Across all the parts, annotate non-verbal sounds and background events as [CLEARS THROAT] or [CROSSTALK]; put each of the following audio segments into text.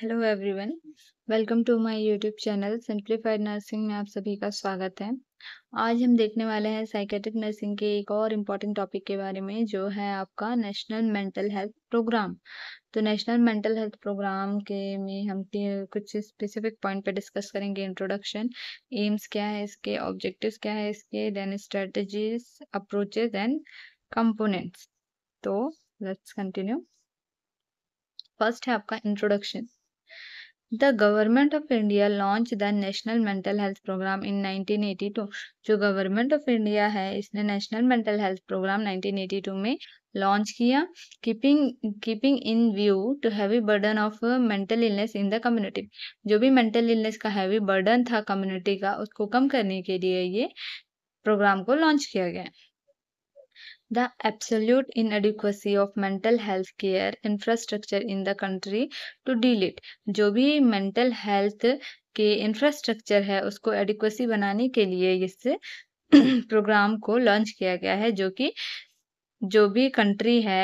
Hello everyone welcome to my YouTube channel simplified nursing में आप सभी का स्वागत है आज हम देखने वाले हैं साइकेटिक नर्सिंग के एक और इम्पॉर्टेंट टॉपिक के बारे में जो है आपका नेशनल मेंटल हेल्थ प्रोग्राम तो नेशनल मेंटल हेल्थ प्रोग्राम के में हम कुछ स्पेसिफिक पॉइंट पे डिस्कस करेंगे इंट्रोडक्शन एम्स क्या है इसके ऑब्जेक्टिव क्या है इसके then strategies approaches and components तो लेट्स कंटिन्यू फर्स्ट है आपका introduction the government of India launch the national mental health program in 1982 जो गवर्नमेंट ऑफ इंडिया है इसने नेशनल मेंटल हेल्थ प्रोग्राम 1982 में लॉन्च किया keeping keeping in view to heavy burden of mental illness in the community जो भी mental illness का heavy burden था community का उसको कम करने के लिए ये प्रोग्राम को लॉन्च किया गया The absolute inadequacy of mental health care infrastructure in the country to deal it. जो भी mental health के infrastructure है उसको adequacy बनाने के लिए इस प्रोग्राम [CLEARS THROAT] को लॉन्च किया गया है जो कि जो भी कंट्री है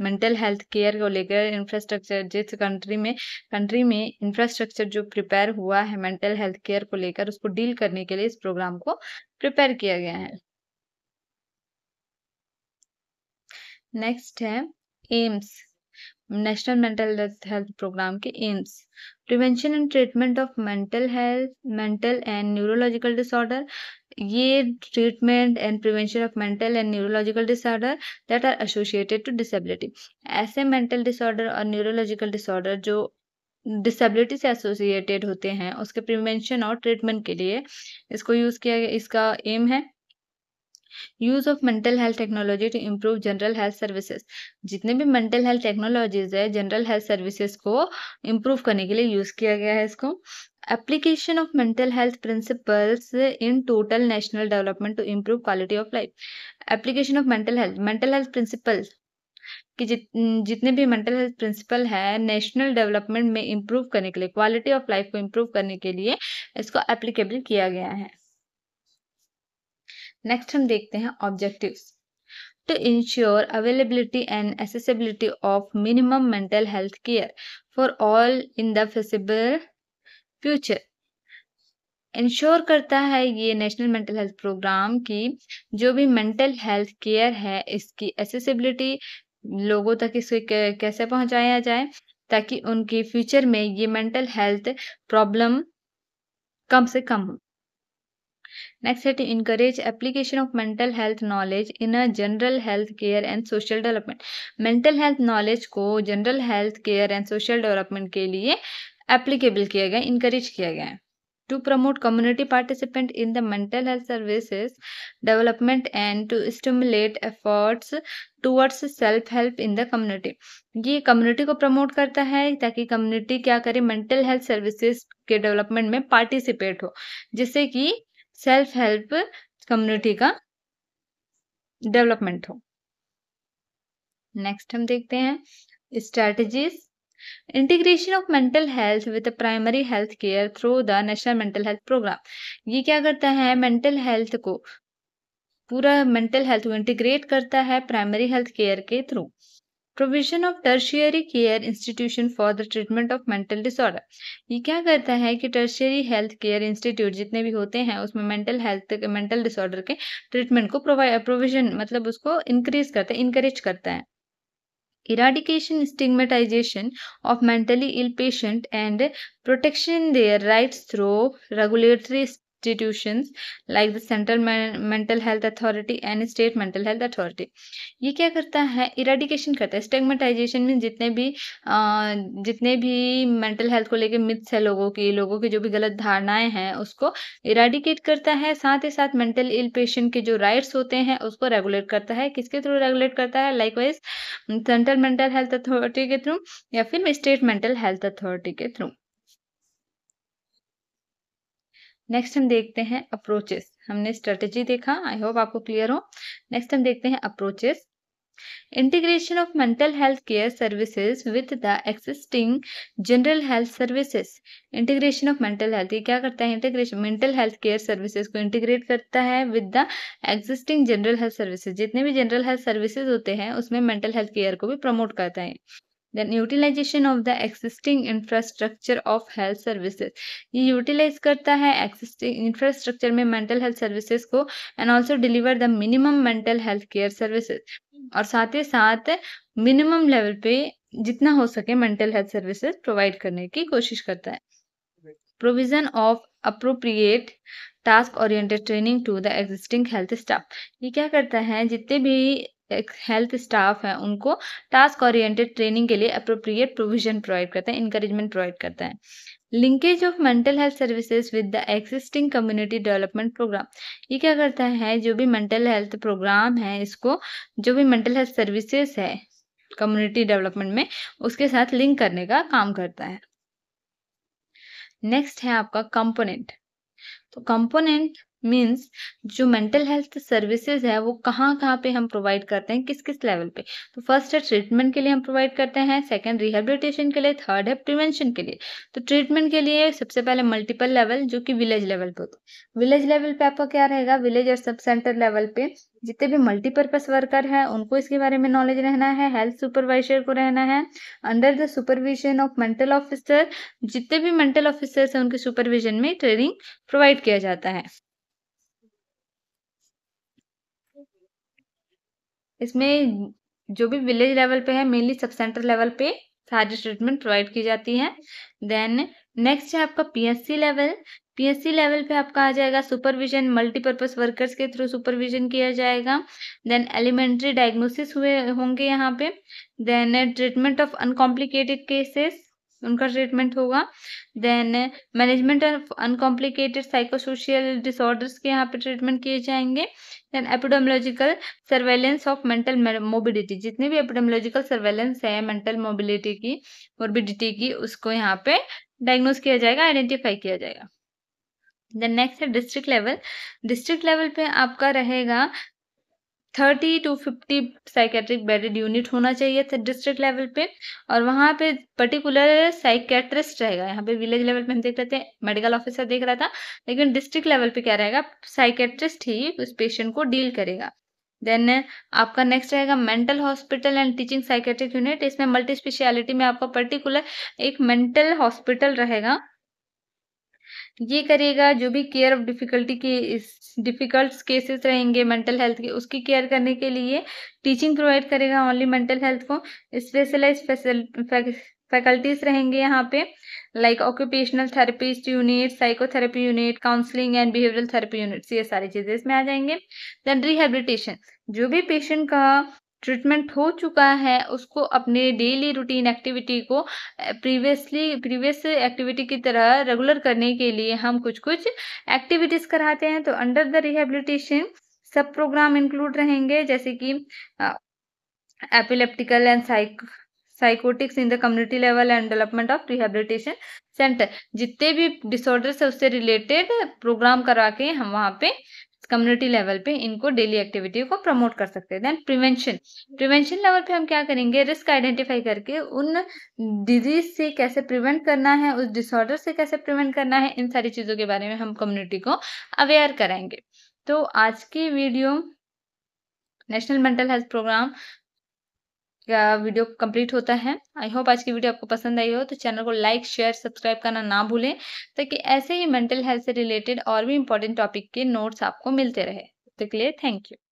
मेंटल हेल्थ केयर को लेकर इंफ्रास्ट्रक्चर जिस कंट्री में कंट्री में इंफ्रास्ट्रक्चर जो प्रिपेयर हुआ है मेंटल हेल्थ केयर को लेकर उसको डील करने के लिए इस प्रोग्राम को प्रिपेयर किया गया है नेक्स्ट है aims national mental health program के aims prevention and treatment of mental health mental and neurological disorder ये treatment and prevention of mental and neurological disorder that are associated to disability ऐसे mental disorder और neurological disorder जो disability से associated होते हैं उसके prevention और treatment के लिए इसको यूज़ किया गया इसका एम है use of mental health technology to improve general health services जितने भी मेंटल हेल्थ टेक्नोलॉजीज है जनरल हेल्थ सर्विसेज को इम्प्रूव करने के लिए यूज़ किया गया है इसको application of mental health principles in total national development to improve quality of life application of mental health mental health principles कि जित जितने भी मेंटल हेल्थ प्रिंसिपल है नेशनल डेवलपमेंट में इम्प्रूव करने के लिए क्वालिटी ऑफ लाइफ को इम्प्रूव करने के लिए इसको एप्लीकेबल किया गया है नेक्स्ट हम देखते हैं objectives to ensure availability and accessibility of minimum mental health care for all in the feasible future ensure करता है ये नेशनल मेंटल हेल्थ प्रोग्राम की जो भी मेंटल हेल्थ केयर है इसकी एसेसिबिलिटी लोगों तक इसको कैसे पहुंचाया जाए ताकि उनकी फ्यूचर में ये मेंटल हेल्थ प्रॉब्लम कम से कम हो नेक्स्ट है to encourage application of mental health knowledge in a general health care and social development mental health knowledge को general health care and social development के लिए एप्लीकेबल किया गया इंकरेज किया गया है to promote community participant in the mental health services development and to stimulate efforts towards self help in the community ये community को प्रमोट करता है ताकि कम्युनिटी क्या करे मेंटल हेल्थ सर्विसेज के डेवलपमेंट में पार्टिसिपेट हो जिससे कि सेल्फ हेल्प कम्युनिटी का डेवलपमेंट हो नेक्स्ट हम देखते हैं strategy integration of mental health with primary health care through the national mental health program ये क्या करता है मेंटल हेल्थ को पूरा मेंटल हेल्थ को इंटीग्रेट करता है प्राइमरी हेल्थ केयर के through provision of tertiary care institution for the treatment of mental disorder ये क्या करता है कि टर्शियरी हेल्थ केयर इंस्टीट्यूट जितने भी होते हैं उसमें मेंटल हेल्थ मेंटल डिसऑर्डर के ट्रीटमेंट को प्रोवाइड प्रोविजन मतलब उसको इंक्रीज करता है इंकरेज करता है eradication stigmatisation of mentally ill patient and protection their rights through regulatory institutions like the central mental health authority and state mental health authority ये क्या करता है इराडिकेशन करता है स्टेगमेटाइजेशन में जितने भी जितने भी मेंटल हेल्थ को लेके मिथ्स है लोगों की लोगों की जो भी गलत धारणाएं हैं उसको इराडिकेट करता है साथ ही साथ मेंटल इल पेशेंट के जो राइट्स होते हैं उसको रेगुलेट करता है किसके थ्रू रेगुलेट करता है likewise central mental health authority के थ्रू या फिर स्टेट मेंटल हेल्थ अथॉरिटी के थ्रू नेक्स्ट हम देखते हैं अप्रोचेस हमने स्ट्रेटेजी देखा आई होप आपको क्लियर हो नेक्स्ट हम देखते हैं approaches integration of mental health care services with the existing general health services integration of mental health क्या करता है integration mental health care services को इंटीग्रेट करता है with the existing general health services जितने भी जनरल हेल्थ सर्विसेज होते हैं उसमें मेंटल हेल्थ केयर को भी प्रमोट करता है then utilisation of the existing infrastructure of health services ये यूटिलाइज करता है एक्सिस्टिंग इंफ्रास्ट्रक्चर में मेंटल हेल्थ सर्विसेज को and also deliver the minimum mental health care services और साथ ही साथ मिनिमम लेवल पे जितना हो सके मेंटल हेल्थ सर्विसेज प्रोवाइड करने की कोशिश करता है provision of appropriate task oriented training to the existing health staff ये क्या करता है जितने भी हेल्थ स्टाफ हैं उनको टास्क ओरिएंटेड ट्रेनिंग के लिए अप्रोप्रिएट प्रोविजन प्रोवाइड करता है इंकरेजमेंट प्रोवाइड करता है linkage of mental health services with the existing community development programme ये क्या करता है जो भी मेंटल हेल्थ प्रोग्राम है इसको जो भी मेंटल हेल्थ सर्विसेज है कम्युनिटी डेवलपमेंट में उसके साथ लिंक करने का काम करता है नेक्स्ट है आपका कंपोनेंट तो कंपोनेंट मीन्स जो मेंटल हेल्थ सर्विसेज है वो कहाँ कहाँ पे हम प्रोवाइड करते हैं किस किस लेवल पे तो फर्स्ट है ट्रीटमेंट के लिए हम प्रोवाइड करते हैं सेकंड रिहेबिलिटेशन के लिए थर्ड है प्रिवेंशन के लिए तो ट्रीटमेंट के लिए सबसे पहले मल्टीपल लेवल जो कि विलेज लेवल पे होते हैं विलेज लेवल पे आपका क्या रहेगा विलेज और सब सेंटर लेवल पे जितने भी मल्टीपर्पज वर्कर हैं उनको इसके बारे में नॉलेज रहना है हेल्थ सुपरवाइजर को रहना है under the supervision of mental officer जितने भी मेंटल ऑफिसर्स हैं उनके सुपरविजन में ट्रेनिंग प्रोवाइड किया जाता है इसमें जो भी विलेज लेवल पे है मेनली सब सेंटर लेवल पे सारी ट्रीटमेंट प्रोवाइड की जाती है देन नेक्स्ट है आपका पीएससी लेवल पीएससी लेवल पे आपका आ जाएगा सुपरविजन मल्टीपर्पज वर्कर्स के थ्रू सुपरविजन किया जाएगा देन एलिमेंट्री डायग्नोसिस हुए होंगे यहाँ पे then treatment of uncomplicated cases उनका ट्रीटमेंट होगा then management of uncomplicated psychosocial disorders के यहाँ पे ट्रीटमेंट किए जाएंगे then epidemiological surveillance of mental mobility जितनी भी एपिडोमोलॉजिकल सर्वेलेंस है मेंटल मोबिलिटी की मोरबिडिटी की उसको यहाँ पे डायग्नोज किया जाएगा आइडेंटिफाई किया जाएगा देन नेक्स्ट है डिस्ट्रिक्ट लेवल डिस्ट्रिक्ट लेवल पे आपका रहेगा thirty to fifty psychiatric bedded unit होना चाहिए डिस्ट्रिक्ट लेवल पे और वहाँ पे पर्टिकुलर साइकेट्रिस्ट रहेगा यहाँ पे विलेज लेवल पे हम देख रहे थे मेडिकल ऑफिसर देख रहा था लेकिन डिस्ट्रिक्ट लेवल पे क्या रहेगा साइकेट्रिस्ट ही उस पेशेंट को डील करेगा देन आपका नेक्स्ट रहेगा mental hospital and teaching psychiatric unit इसमें मल्टी स्पेशलिटी में आपका पर्टिकुलर एक मेंटल हॉस्पिटल रहेगा ये करेगा जो भी केयर ऑफ डिफिकल्टी के डिफिकल्ट केसेस रहेंगे मेंटल हेल्थ के उसकी केयर करने के लिए टीचिंग प्रोवाइड करेगा ओनली मेंटल हेल्थ को स्पेशलाइज फैकल्टीज रहेंगे यहाँ पे like occupational therapist unit psychotherapy unit counselling and behavioural therapy units ये सारी चीज़ें इसमें आ जाएंगे देन रिहेबिलिटेशन जो भी पेशेंट का ट्रीटमेंट हो चुका है उसको अपने डेली रूटीन एक्टिविटी को प्रीवियसली प्रीवियस एक्टिविटी की तरह रेगुलर करने के लिए हम कुछ कुछ एक्टिविटीज़ कराते हैं तो under the rehabilitation sub programme include रहेंगे जैसे कि epileptical and psych psychotics in the community level and development of rehabilitation centre जितने भी डिसऑर्डर्स है उससे रिलेटेड प्रोग्राम करा के हम वहाँ पे कम्युनिटी लेवल पे इनको डेली एक्टिविटी को प्रमोट कर सकते हैं देन प्रिवेंशन प्रिवेंशन लेवल पे हम क्या करेंगे रिस्क आइडेंटिफाई करके उन डिजीज से कैसे प्रिवेंट करना है उस डिसऑर्डर से कैसे प्रिवेंट करना है इन सारी चीज़ों के बारे में हम कम्युनिटी को अवेयर कराएंगे तो आज की video national mental health programme का वीडियो कंप्लीट होता है आई होप आज की वीडियो आपको पसंद आई हो तो चैनल को लाइक शेयर सब्सक्राइब करना ना भूलें ताकि ऐसे ही मेंटल हेल्थ से रिलेटेड और भी इंपॉर्टेंट टॉपिक के नोट्स आपको मिलते रहे तो के लिए थैंक यू